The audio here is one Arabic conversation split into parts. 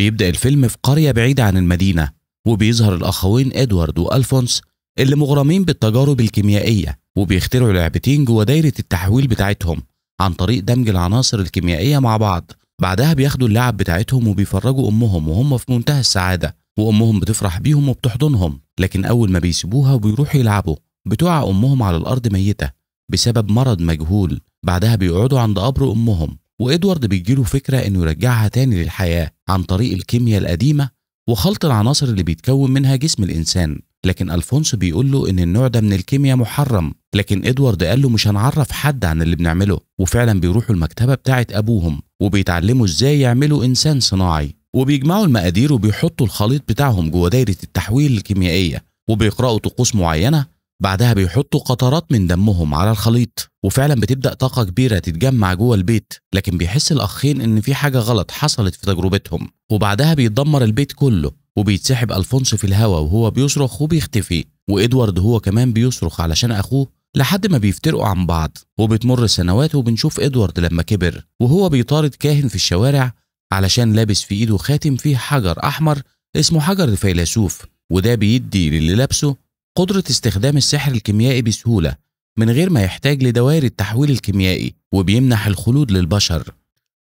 بيبدأ الفيلم في قرية بعيدة عن المدينة وبيظهر الأخوين إدوارد وألفونس اللي مغرمين بالتجارب الكيميائية وبيخترعوا لعبتين جوه دايرة التحويل بتاعتهم عن طريق دمج العناصر الكيميائية مع بعض بعدها بياخدوا اللعب بتاعتهم وبيفرجوا أمهم وهم في منتهى السعادة وأمهم بتفرح بيهم وبتحضنهم لكن أول ما بيسيبوها وبيروحوا يلعبوا بتقع أمهم على الأرض ميتة بسبب مرض مجهول بعدها بيقعدوا عند قبر أمهم وإدوارد بيجيله فكرة إنه يرجعها تاني للحياة عن طريق الكيمياء القديمة وخلط العناصر اللي بيتكون منها جسم الإنسان لكن ألفونسو بيقول له إن النوع ده من الكيمياء محرم لكن إدوارد قال له مش هنعرف حد عن اللي بنعمله وفعلا بيروحوا المكتبة بتاعة أبوهم وبيتعلموا إزاي يعملوا إنسان صناعي وبيجمعوا المقادير وبيحطوا الخليط بتاعهم جوه دايرة التحويل الكيميائية وبيقرأوا طقوس معينة بعدها بيحطوا قطرات من دمهم على الخليط وفعلا بتبدا طاقه كبيره تتجمع جوه البيت لكن بيحس الاخين ان في حاجه غلط حصلت في تجربتهم وبعدها بيدمر البيت كله وبيتسحب الفونسو في الهواء وهو بيصرخ وبيختفي وادوارد هو كمان بيصرخ علشان اخوه لحد ما بيفترقوا عن بعض وبتمر سنوات وبنشوف ادوارد لما كبر وهو بيطارد كاهن في الشوارع علشان لابس في ايده خاتم فيه حجر احمر اسمه حجر الفيلسوف وده بيدي للي لابسه قدرة استخدام السحر الكيميائي بسهولة من غير ما يحتاج لدوائر التحويل الكيميائي وبيمنح الخلود للبشر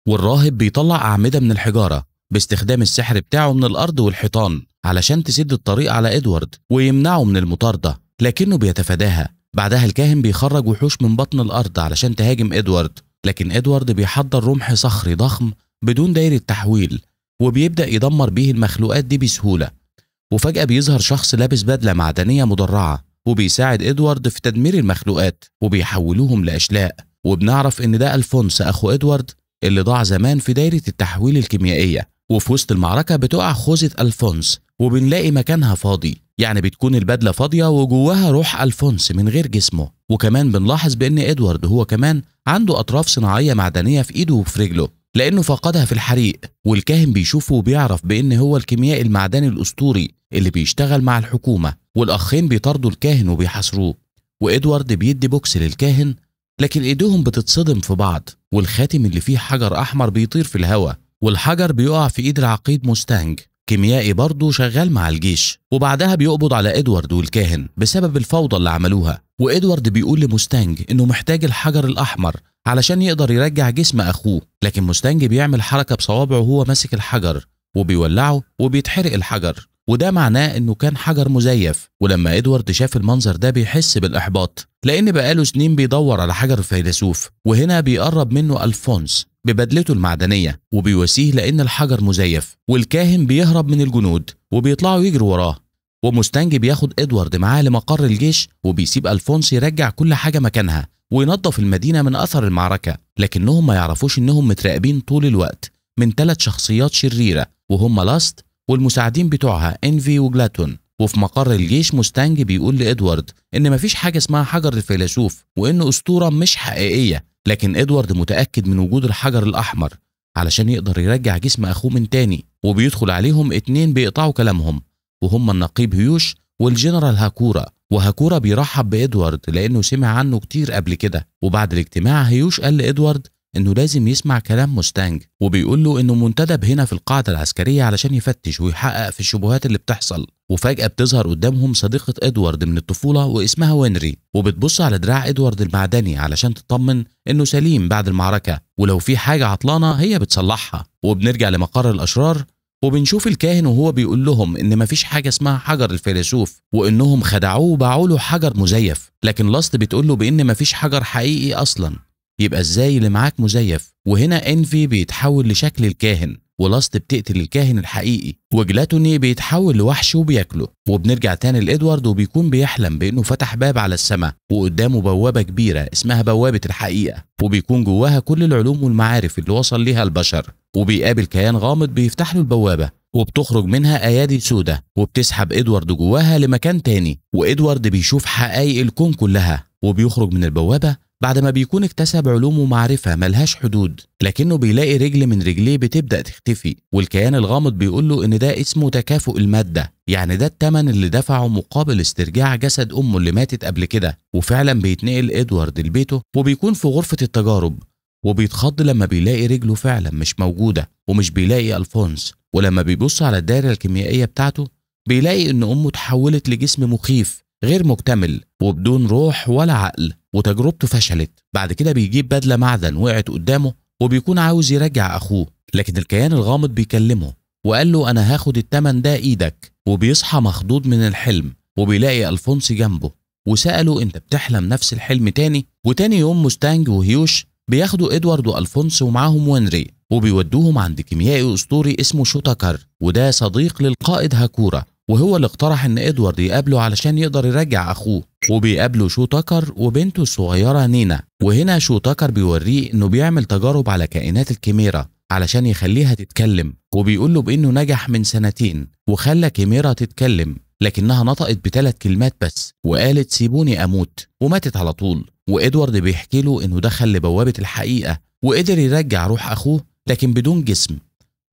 والراهب بيطلع أعمدة من الحجارة باستخدام السحر بتاعه من الأرض والحيطان علشان تسد الطريق على إدوارد ويمنعه من المطاردة لكنه بيتفاداها بعدها الكاهن بيخرج وحوش من بطن الأرض علشان تهاجم إدوارد لكن إدوارد بيحضر رمح صخري ضخم بدون دايرة تحويل وبيبدأ يدمر بيه المخلوقات دي بسهولة وفجأة بيظهر شخص لابس بدلة معدنية مدرعة وبيساعد إدوارد في تدمير المخلوقات وبيحولوهم لأشلاء وبنعرف إن ده ألفونس أخو إدوارد اللي ضاع زمان في دايرة التحويل الكيميائية وفي وسط المعركة بتقع خوذة ألفونس وبنلاقي مكانها فاضي يعني بتكون البدلة فاضية وجواها روح ألفونس من غير جسمه وكمان بنلاحظ بأن إدوارد هو كمان عنده أطراف صناعية معدنية في إيده وفي رجله لأنه فقدها في الحريق والكاهن بيشوفه وبيعرف بأن هو الكيميائي المعدني الأسطوري اللي بيشتغل مع الحكومة والأخين بيطاردوا الكاهن وبيحاصروه وإدوارد بيدي بوكس للكاهن لكن إيديهم بتتصدم في بعض والخاتم اللي فيه حجر أحمر بيطير في الهواء والحجر بيقع في إيد العقيد موستانج كيميائي برضه شغال مع الجيش وبعدها بيقبض على ادوارد والكاهن بسبب الفوضى اللي عملوها وادوارد بيقول لموستانج انه محتاج الحجر الاحمر علشان يقدر يرجع جسم اخوه لكن موستانج بيعمل حركه بصوابعه وهو ماسك الحجر وبيولعه وبيتحرق الحجر وده معناه انه كان حجر مزيف ولما ادوارد شاف المنظر ده بيحس بالاحباط لان بقاله سنين بيدور على حجر الفيلسوف وهنا بيقرب منه الفونس ببدلته المعدنيه وبيواسيه لان الحجر مزيف والكاهن بيهرب من الجنود وبيطلعوا يجروا وراه ومستنجي بياخد ادوارد معاه لمقر الجيش وبيسيب الفونس يرجع كل حاجه مكانها وينظف المدينه من اثر المعركه لكنهم ما يعرفوش انهم متراقبين طول الوقت من ثلاث شخصيات شريره وهم لاست والمساعدين بتوعها انفي وجلاتون وفي مقر الجيش مستانج بيقول لإدوارد إن مفيش حاجة اسمها حجر الفيلسوف وإنه أسطورة مش حقيقية لكن إدوارد متأكد من وجود الحجر الأحمر علشان يقدر يرجع جسم أخوه من تاني وبيدخل عليهم اتنين بيقطعوا كلامهم وهم النقيب هيوش والجنرال هاكورا وهاكورا بيرحب بإدوارد لأنه سمع عنه كتير قبل كده وبعد الاجتماع هيوش قال لإدوارد انه لازم يسمع كلام موستانج وبيقول له انه منتدب هنا في القاعده العسكريه علشان يفتش ويحقق في الشبهات اللي بتحصل وفجاه بتظهر قدامهم صديقه ادوارد من الطفوله واسمها وينري وبتبص على دراع ادوارد المعدني علشان تطمن انه سليم بعد المعركه ولو في حاجه عطلانه هي بتصلحها وبنرجع لمقر الاشرار وبنشوف الكاهن وهو بيقول لهم ان مفيش حاجه اسمها حجر الفيلسوف وانهم خدعوه وباعوا له حجر مزيف لكن لاست بتقول له بان مفيش حجر حقيقي اصلا يبقى ازاي اللي معاك مزيف وهنا انفي بيتحول لشكل الكاهن ولاست بتقتل الكاهن الحقيقي وجلاتوني بيتحول لوحش وبياكله وبنرجع تاني لادوارد وبيكون بيحلم بانه فتح باب على السماء وقدامه بوابه كبيره اسمها بوابه الحقيقه وبيكون جواها كل العلوم والمعارف اللي وصل ليها البشر وبيقابل كيان غامض بيفتح له البوابه وبتخرج منها ايادي سودة وبتسحب ادوارد جواها لمكان تاني وادوارد بيشوف حقايق الكون كلها وبيخرج من البوابه بعد ما بيكون اكتسب علوم ومعرفة ملهاش حدود لكنه بيلاقي رجل من رجليه بتبدأ تختفي والكيان الغامض بيقول له إن ده اسمه تكافؤ المادة يعني ده التمن اللي دفعه مقابل استرجاع جسد أمه اللي ماتت قبل كده وفعلا بيتنقل إدوارد لبيته وبيكون في غرفة التجارب وبيتخض لما بيلاقي رجله فعلا مش موجودة ومش بيلاقي ألفونس ولما بيبص على الدائرة الكيميائية بتاعته بيلاقي إن أمه تحولت لجسم مخيف غير مكتمل وبدون روح ولا عقل وتجربته فشلت بعد كده بيجيب بدلة معدن وقعت قدامه وبيكون عاوز يرجع أخوه لكن الكيان الغامض بيكلمه وقال له أنا هاخد التمن ده إيدك وبيصحى مخضوض من الحلم وبيلاقي ألفونس جنبه وسأله أنت بتحلم نفس الحلم تاني وتاني يوم مستانج وهيوش بياخدوا إدوارد وألفونس ومعاهم وينري وبيودوهم عند كيميائي أسطوري اسمه شوتاكر وده صديق للقائد هاكورا وهو اللي اقترح إن إدوارد يقابله علشان يقدر يرجع أخوه وبيقابله شو تكر وبنته الصغيره نينا وهنا شو تكر بيوريه انه بيعمل تجارب على كائنات الكيميرا علشان يخليها تتكلم وبيقول له بانه نجح من سنتين وخلى كيميرا تتكلم لكنها نطقت بثلاث كلمات بس وقالت سيبوني اموت وماتت على طول وادوارد بيحكي له انه دخل لبوابه الحقيقه وقدر يرجع روح اخوه لكن بدون جسم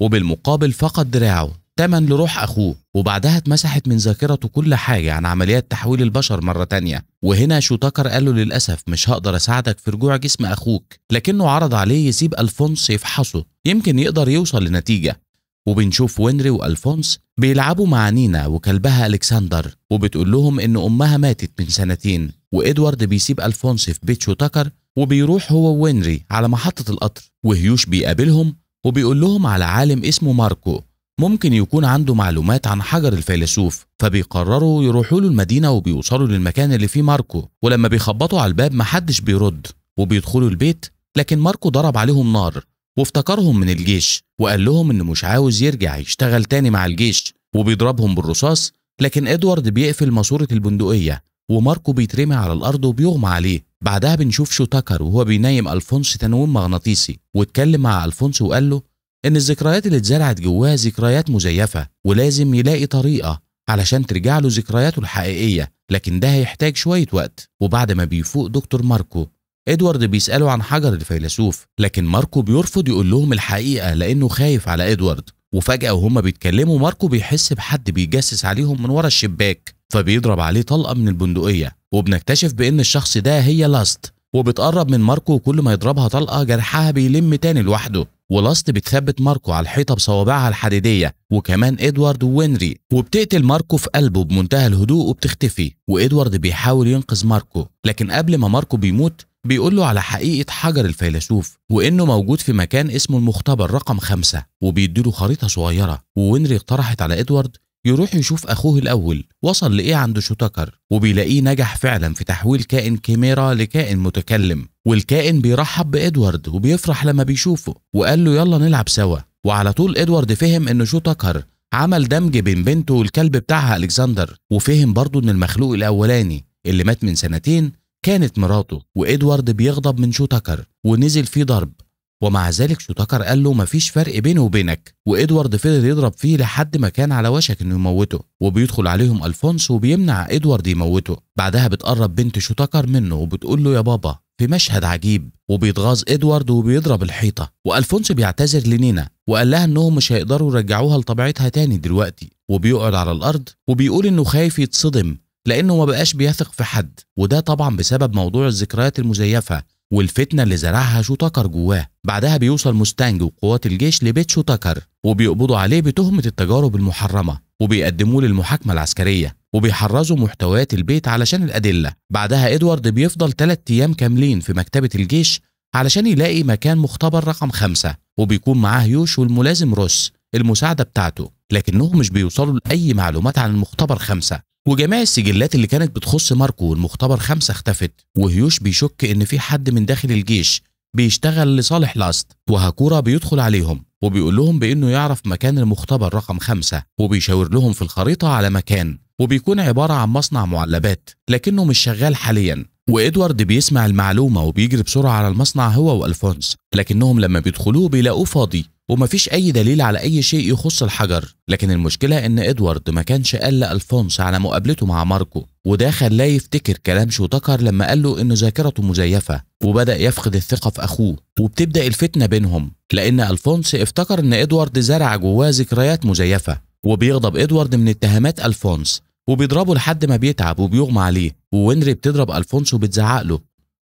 وبالمقابل فقد دراعه تمن لروح اخوه وبعدها اتمسحت من ذاكرته كل حاجة عن عمليات تحويل البشر مرة تانية وهنا شوتاكر قال له للأسف مش هقدر أساعدك في رجوع جسم أخوك لكنه عرض عليه يسيب ألفونس يفحصه يمكن يقدر يوصل لنتيجة وبنشوف وينري وألفونس بيلعبوا مع نينا وكلبها ألكسندر وبتقول لهم إن أمها ماتت من سنتين وإدوارد بيسيب ألفونس في بيت شوتاكر وبيروح هو وينري على محطة القطر وهيوش بيقابلهم وبيقول لهم على عالم اسمه ماركو ممكن يكون عنده معلومات عن حجر الفيلسوف فبيقرروا يروحوا له المدينة وبيوصلوا للمكان اللي فيه ماركو ولما بيخبطوا على الباب محدش بيرد وبيدخلوا البيت لكن ماركو ضرب عليهم نار وافتكرهم من الجيش وقال لهم انه مش عاوز يرجع يشتغل تاني مع الجيش وبيضربهم بالرصاص لكن ادوارد بيقفل ماسوره البندقيه وماركو بيترمي على الارض وبيغمى عليه بعدها بنشوف شوتاكر وهو بينيم الفونس تنويم مغناطيسي واتكلم مع الفونس وقال له إن الذكريات اللي اتزرعت جواها ذكريات مزيفة ولازم يلاقي طريقة علشان ترجع له ذكرياته الحقيقية لكن ده هيحتاج شوية وقت وبعد ما بيفوق دكتور ماركو ادوارد بيسأله عن حجر الفيلسوف لكن ماركو بيرفض يقول لهم الحقيقة لأنه خايف على ادوارد وفجأة وهما بيتكلموا ماركو بيحس بحد بيجسس عليهم من ورا الشباك فبيضرب عليه طلقة من البندقية وبنكتشف بإن الشخص ده هي لاست وبتقرب من ماركو وكل ما يضربها طلقة جرحها بيلم تاني لوحده ولاست بتثبت ماركو على الحيطة بصوابعها الحديدية وكمان إدوارد وينري وبتقتل ماركو في قلبه بمنتهى الهدوء وبتختفي وإدوارد بيحاول ينقذ ماركو لكن قبل ما ماركو بيموت بيقول له على حقيقة حجر الفيلسوف وإنه موجود في مكان اسمه المختبر رقم خمسة وبيديله خريطة صغيرة ووينري اقترحت على إدوارد يروح يشوف أخوه الأول وصل لإيه عند شوتاكر وبيلاقيه نجح فعلا في تحويل كائن كيميرا لكائن متكلم والكائن بيرحب بإدوارد وبيفرح لما بيشوفه وقال له يلا نلعب سوا وعلى طول إدوارد فهم إن شو تكر عمل دمج بين بنته والكلب بتاعها ألكسندر وفهم برضه إن المخلوق الأولاني اللي مات من سنتين كانت مراته وإدوارد بيغضب من شو تكر ونزل فيه ضرب ومع ذلك شوتاكر قال له مفيش فرق بينه وبينك وادوارد فضل يضرب فيه لحد ما كان على وشك انه يموته وبيدخل عليهم الفونسو وبيمنع ادوارد يموته بعدها بتقرب بنت شوتاكر منه وبتقول له يا بابا في مشهد عجيب وبيتغاظ ادوارد وبيضرب الحيطه والفونسو بيعتذر لنينا وقال لها انهم مش هيقدروا يرجعوها لطبيعتها تاني دلوقتي وبيقعد على الارض وبيقول انه خايف يتصدم لانه ما بقاش بيثق في حد وده طبعا بسبب موضوع الذكريات المزيفه والفتنة اللي زرعها شوتكر جواه بعدها بيوصل مستانج وقوات الجيش لبيت شوتكر وبيقبضوا عليه بتهمة التجارب المحرمة وبيقدموه للمحاكمة العسكرية وبيحرزوا محتويات البيت علشان الأدلة بعدها إدوارد بيفضل 3 أيام كاملين في مكتبة الجيش علشان يلاقي مكان مختبر رقم خمسة وبيكون معاه يوش والملازم روس المساعدة بتاعته لكنهم مش بيوصلوا لأي معلومات عن المختبر خمسة وجميع السجلات اللي كانت بتخص ماركو والمختبر خمسة اختفت وهيوش بيشك إن في حد من داخل الجيش بيشتغل لصالح لاست وهاكورا بيدخل عليهم وبيقول لهم بإنه يعرف مكان المختبر رقم خمسة وبيشاور لهم في الخريطة على مكان وبيكون عبارة عن مصنع معلبات لكنه مش شغال حاليا وإدوارد بيسمع المعلومة وبيجري بسرعة على المصنع هو وألفونس لكنهم لما بيدخلوه بيلاقوه فاضي ومفيش أي دليل على أي شيء يخص الحجر لكن المشكلة إن إدوارد ما كانش قال لألفونس على مقابلته مع ماركو وده خلاه يفتكر كلام شوتكر لما قال له إن ذاكرته مزيفة وبدأ يفقد الثقة في أخوه وبتبدأ الفتنة بينهم لأن ألفونس افتكر إن إدوارد زرع جواه ذكريات مزيفة وبيغضب إدوارد من اتهامات ألفونس وبيضربه لحد ما بيتعب وبيغمى عليه ووينري بتضرب ألفونس وبتزعق له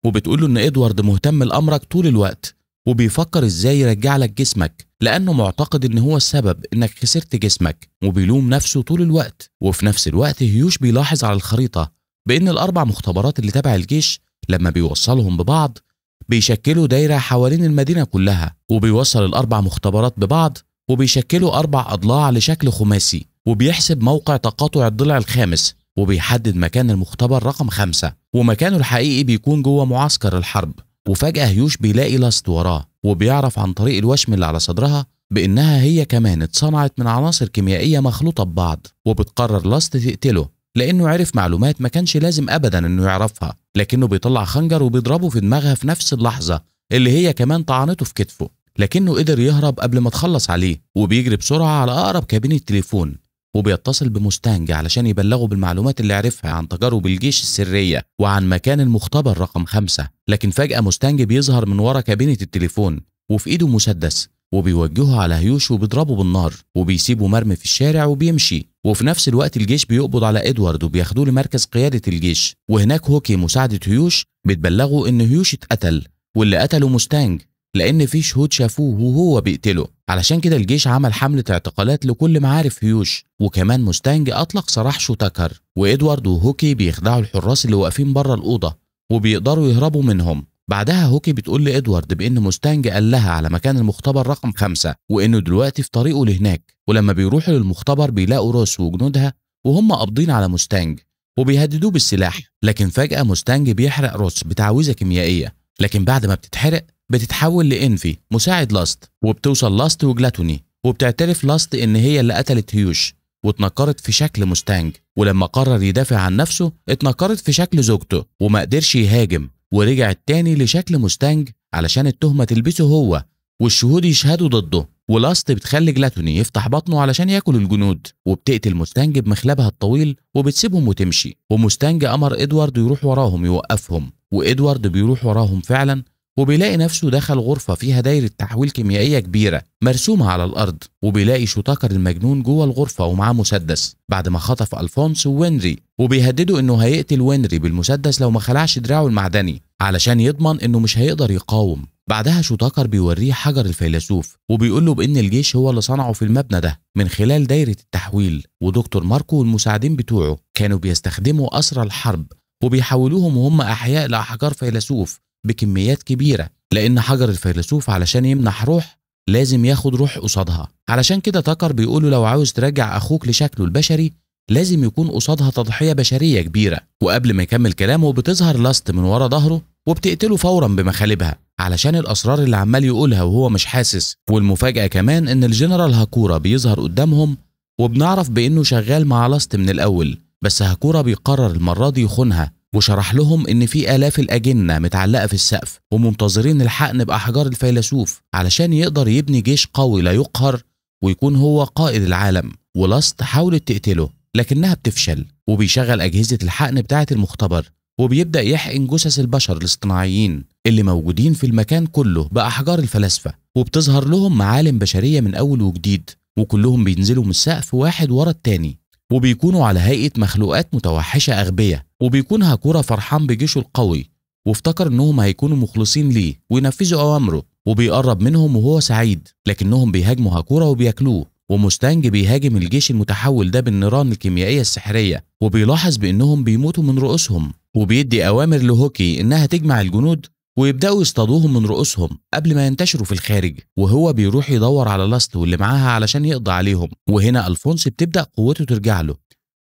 وبتقول له إن إدوارد مهتم لأمرك طول الوقت وبيفكر ازاي يرجع لك جسمك لانه معتقد ان هو السبب انك خسرت جسمك وبيلوم نفسه طول الوقت وفي نفس الوقت هيوش بيلاحظ على الخريطه بان الاربع مختبرات اللي تبع الجيش لما بيوصلهم ببعض بيشكلوا دايره حوالين المدينه كلها وبيوصل الاربع مختبرات ببعض وبيشكلوا اربع اضلاع لشكل خماسي وبيحسب موقع تقاطع الضلع الخامس وبيحدد مكان المختبر رقم خمسة ومكانه الحقيقي بيكون جوه معسكر الحرب وفجأة هيوش بيلاقي لاست وراه وبيعرف عن طريق الوشم اللي على صدرها بإنها هي كمان اتصنعت من عناصر كيميائية مخلوطة ببعض وبتقرر لاست تقتله لأنه عرف معلومات ما كانش لازم أبدا إنه يعرفها لكنه بيطلع خنجر وبيضربه في دماغها في نفس اللحظة اللي هي كمان طعنته في كتفه لكنه قدر يهرب قبل ما تخلص عليه وبيجري بسرعة على أقرب كابينة تليفون وبيتصل بمستانج علشان يبلغه بالمعلومات اللي عرفها عن تجارب الجيش السرية وعن مكان المختبر رقم خمسة لكن فجأة مستانج بيظهر من ورا كابينة التليفون وفي ايده مسدس وبيوجهه على هيوش وبيضربه بالنار وبيسيبه مرمي في الشارع وبيمشي وفي نفس الوقت الجيش بيقبض على ادوارد وبياخدوه لمركز قيادة الجيش وهناك هوكي مساعدة هيوش بتبلغه ان هيوش اتقتل واللي قتله مستانج لأن في شهود شافوه وهو بيقتله علشان كده الجيش عمل حملة اعتقالات لكل معارف هيوش وكمان مستانج أطلق سراح شوتاكر وإدوارد وهوكي بيخدعوا الحراس اللي واقفين بره الأوضة وبيقدروا يهربوا منهم بعدها هوكي بتقول لإدوارد بإن مستانج قال لها على مكان المختبر رقم خمسة وإنه دلوقتي في طريقه لهناك ولما بيروحوا للمختبر بيلاقوا روس وجنودها وهم قابضين على مستانج وبيهددوه بالسلاح لكن فجأة مستانج بيحرق روس بتعويذة كيميائية لكن بعد ما بتتحرق بتتحول لانفي مساعد لاست وبتوصل لاست وجلاتوني وبتعترف لاست ان هي اللي قتلت هيوش واتنكرت في شكل مستانج ولما قرر يدافع عن نفسه اتنكرت في شكل زوجته وما قدرش يهاجم ورجعت تاني لشكل مستانج علشان التهمة تلبسه هو والشهود يشهدوا ضده ولاست بتخلي جلاتوني يفتح بطنه علشان ياكل الجنود وبتقتل مستانج بمخلبها الطويل وبتسيبهم وتمشي ومستانج أمر إدوارد يروح وراهم يوقفهم وإدوارد بيروح وراهم فعلا وبيلاقي نفسه دخل غرفة فيها دايرة تحويل كيميائية كبيرة مرسومة على الأرض وبيلاقي شوتاكر المجنون جوه الغرفة ومعاه مسدس بعد ما خطف ألفونسو وينري وبيهدده إنه هيقتل وينري بالمسدس لو ما خلعش دراعه المعدني علشان يضمن إنه مش هيقدر يقاوم بعدها شوتاكر بيوريه حجر الفيلسوف وبيقول له بان الجيش هو اللي صنعه في المبنى ده من خلال دايره التحويل ودكتور ماركو والمساعدين بتوعه كانوا بيستخدموا اسرى الحرب وبيحولوهم وهم احياء لاحجار فيلسوف بكميات كبيرة لأن حجر الفيلسوف علشان يمنح روح لازم ياخد روح قصادها علشان كده تكر بيقولوا لو عاوز ترجع أخوك لشكله البشري لازم يكون قصادها تضحية بشرية كبيرة وقبل ما يكمل كلامه بتظهر لاست من ورا ظهره وبتقتله فورا بمخالبها علشان الأسرار اللي عمال يقولها وهو مش حاسس والمفاجأة كمان إن الجنرال هاكورا بيظهر قدامهم وبنعرف بإنه شغال مع لاست من الأول بس هاكورا بيقرر المرة دي يخونها وشرح لهم إن في آلاف الأجنة متعلقة في السقف ومنتظرين الحقن بأحجار الفيلسوف علشان يقدر يبني جيش قوي لا يقهر ويكون هو قائد العالم ولاست حاولت تقتله لكنها بتفشل وبيشغل أجهزة الحقن بتاعة المختبر وبيبدأ يحقن جثث البشر الاصطناعيين اللي موجودين في المكان كله بأحجار الفلاسفة وبتظهر لهم معالم بشرية من أول وجديد وكلهم بينزلوا من السقف واحد ورا التاني وبيكونوا على هيئة مخلوقات متوحشة أغبية وبيكون هاكورا فرحان بجيشه القوي وافتكر انهم هيكونوا مخلصين ليه وينفذوا اوامره وبيقرب منهم وهو سعيد لكنهم بيهاجموا هاكورا وبياكلوه ومستانج بيهاجم الجيش المتحول ده بالنيران الكيميائية السحرية وبيلاحظ بأنهم بيموتوا من رؤوسهم وبيدي أوامر لهوكي إنها تجمع الجنود ويبداوا يصطادوهم من رؤوسهم قبل ما ينتشروا في الخارج وهو بيروح يدور على لاست واللي معاها علشان يقضي عليهم وهنا الفونس بتبدا قوته ترجع له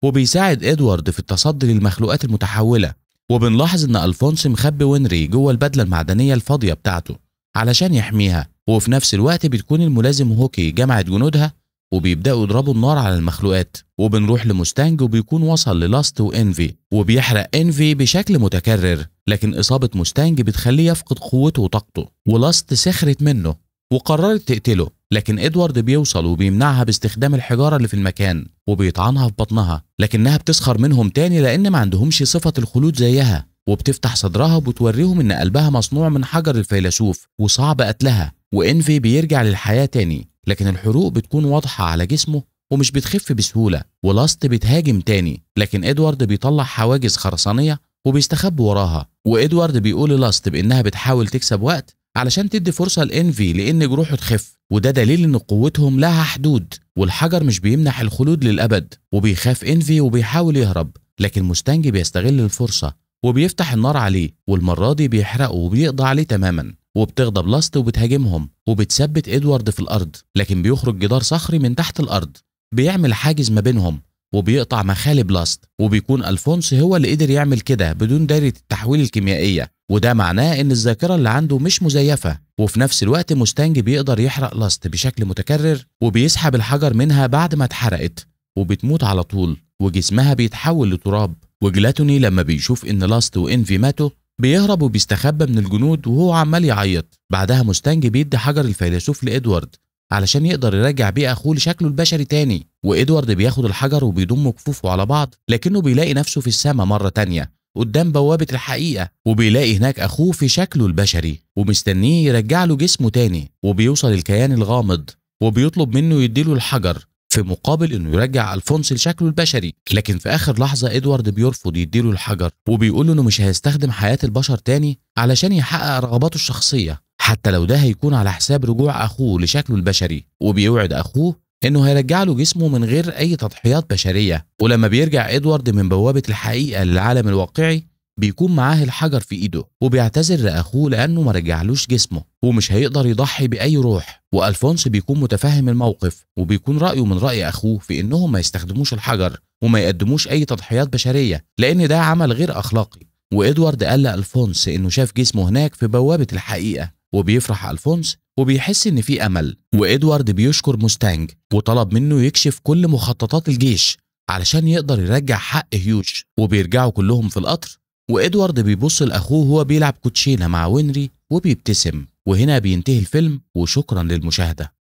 وبيساعد ادوارد في التصدي للمخلوقات المتحوله وبنلاحظ ان الفونس مخبي وينري جوه البدله المعدنيه الفاضيه بتاعته علشان يحميها وفي نفس الوقت بتكون الملازم هوكي جمعت جنودها وبيبداوا يضربوا النار على المخلوقات وبنروح لموستانج وبيكون وصل للاست وانفي وبيحرق انفي بشكل متكرر لكن اصابه موستانج بتخليه يفقد قوته وطاقته ولاست سخرت منه وقررت تقتله لكن ادوارد بيوصل وبيمنعها باستخدام الحجاره اللي في المكان وبيطعنها في بطنها لكنها بتسخر منهم تاني لان ما عندهمش صفه الخلود زيها وبتفتح صدرها وبتوريهم ان قلبها مصنوع من حجر الفيلسوف وصعب قتلها وانفي بيرجع للحياه تاني لكن الحروق بتكون واضحة على جسمه ومش بتخف بسهولة ولاست بتهاجم تاني لكن إدوارد بيطلع حواجز خرسانية وبيستخب وراها وإدوارد بيقول لاست بإنها بتحاول تكسب وقت علشان تدي فرصة لإنفي لإن جروحه تخف وده دليل إن قوتهم لها حدود والحجر مش بيمنح الخلود للأبد وبيخاف إنفي وبيحاول يهرب لكن مستنجي بيستغل الفرصة وبيفتح النار عليه والمرة دي بيحرقه وبيقضي عليه تماما وبتغضب لاست وبتهاجمهم وبتثبت ادوارد في الارض لكن بيخرج جدار صخري من تحت الارض بيعمل حاجز ما بينهم وبيقطع مخالب لاست وبيكون الفونس هو اللي قدر يعمل كده بدون دايره التحويل الكيميائيه وده معناه ان الذاكره اللي عنده مش مزيفه وفي نفس الوقت مستانج بيقدر يحرق لاست بشكل متكرر وبيسحب الحجر منها بعد ما اتحرقت وبتموت على طول وجسمها بيتحول لتراب وجلاتوني لما بيشوف ان لاست وانفي ماتوا بيهرب وبيستخبى من الجنود وهو عمال يعيط بعدها مستنج بيدي حجر الفيلسوف لإدوارد علشان يقدر يرجع بيه أخوه لشكله البشري تاني وإدوارد بياخد الحجر وبيضم كفوفه على بعض لكنه بيلاقي نفسه في السماء مرة تانية قدام بوابة الحقيقة وبيلاقي هناك أخوه في شكله البشري ومستنيه يرجع له جسمه تاني وبيوصل الكيان الغامض وبيطلب منه يديله الحجر في مقابل انه يرجع الفونسو لشكله البشري لكن في اخر لحظه ادوارد بيرفض يديله الحجر وبيقول له انه مش هيستخدم حياه البشر تاني علشان يحقق رغباته الشخصيه حتى لو ده هيكون على حساب رجوع اخوه لشكله البشري وبيوعد اخوه انه هيرجع له جسمه من غير اي تضحيات بشريه ولما بيرجع ادوارد من بوابه الحقيقه للعالم الواقعي بيكون معاه الحجر في ايده وبيعتذر لاخوه لانه ما رجعلوش جسمه ومش هيقدر يضحي باي روح والفونس بيكون متفهم الموقف وبيكون رايه من راي اخوه في انهم ما يستخدموش الحجر وما يقدموش اي تضحيات بشريه لان ده عمل غير اخلاقي وادوارد قال لالفونس انه شاف جسمه هناك في بوابه الحقيقه وبيفرح الفونس وبيحس ان في امل وادوارد بيشكر مستانج وطلب منه يكشف كل مخططات الجيش علشان يقدر يرجع حق هيوش وبيرجعوا كلهم في القطر وادوارد بيبص لاخوه وهو بيلعب كوتشينه مع وينري وبيبتسم وهنا بينتهي الفيلم وشكرا للمشاهده